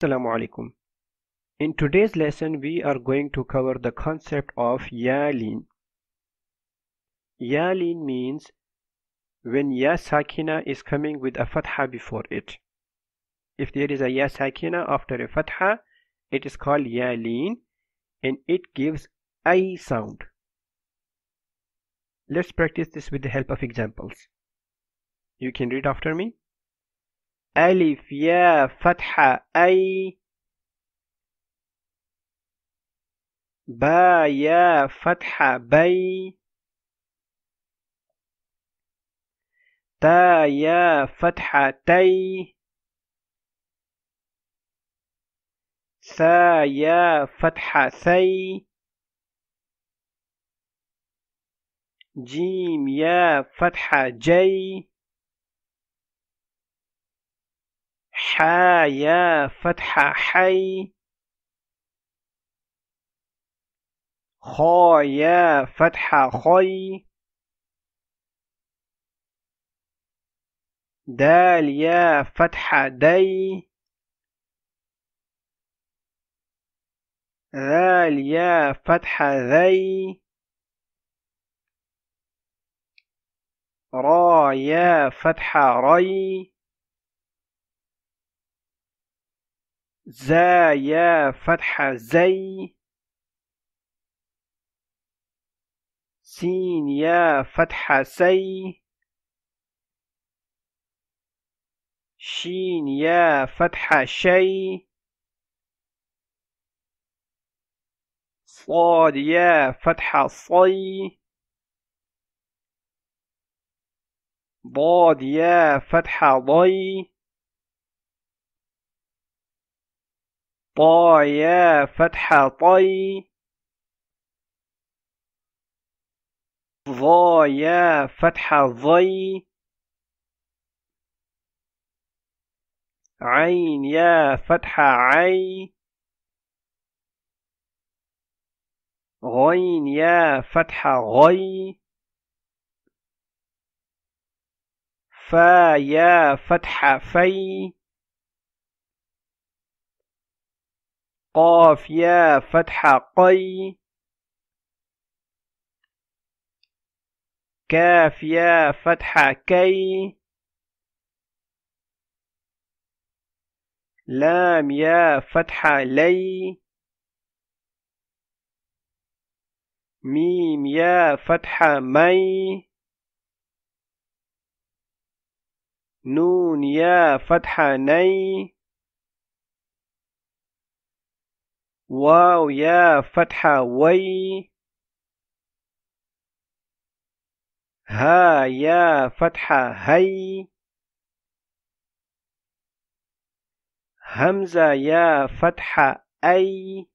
Assalamu alaikum. In today's lesson we are going to cover the concept of yalin. Yalin means when ya sakina is coming with a fatha before it. If there is a ya sakina after a fatha it is called yalin and it gives i sound. Let's practice this with the help of examples. You can read after me. ألف يا فتحة أي با يا فتحة بي تا يا فتحة تي سا يا فتحة سي جيم يا فتحة جي حيا يا حي خايا يا خي دال يا فتح دي ذال يا فتح ذي را يا فتح ري زا يا فتحة زي سين يا فتحة سي شين يا فتحة شي صاد يا فتحة صي ضاد يا فتحة ضي طايا يا فتح طي ضايا يا فتح ظي عين يا فتح عي غين يا فتح غي فا يا فتح في قاف يا فتح قي كاف يا فتح كي لام يا فتح لي ميم يا فتح مي نون يا فتح ني واو يا فتحة وي ها يا فتحة هي همزة يا فتحة أي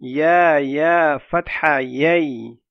يا يا فتحة يي